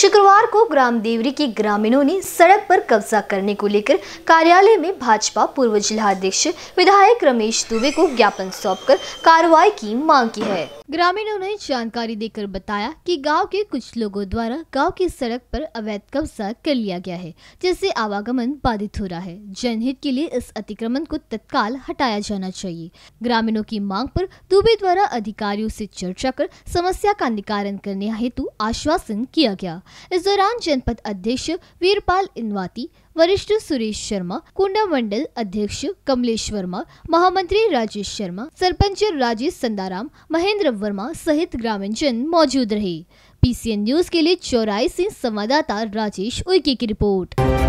शुक्रवार को ग्राम देवरी के ग्रामीणों ने सड़क पर कब्जा करने को लेकर कार्यालय में भाजपा पूर्व जिलाध्यक्ष विधायक रमेश दुबे को ज्ञापन सौंपकर कार्रवाई की मांग की है ग्रामीणों ने जानकारी देकर बताया कि गांव के कुछ लोगों द्वारा गांव की सड़क पर अवैध कब्जा कर लिया गया है जिससे आवागमन बाधित हो रहा है जनहित के लिए इस अतिक्रमण को तत्काल हटाया जाना चाहिए ग्रामीणों की मांग पर दुबे द्वारा अधिकारियों से चर्चा कर समस्या का निवारण करने हेतु आश्वासन किया गया इस दौरान जनपद अध्यक्ष वीरपाल इनवाती वरिष्ठ सुरेश शर्मा कुंडा मंडल अध्यक्ष कमलेश वर्मा महामंत्री राजेश शर्मा सरपंच राजेश संदाराम महेंद्र वर्मा सहित ग्रामीण जन मौजूद रहे पीसीएन न्यूज के लिए चौराहे ऐसी संवाददाता राजेश उइके की रिपोर्ट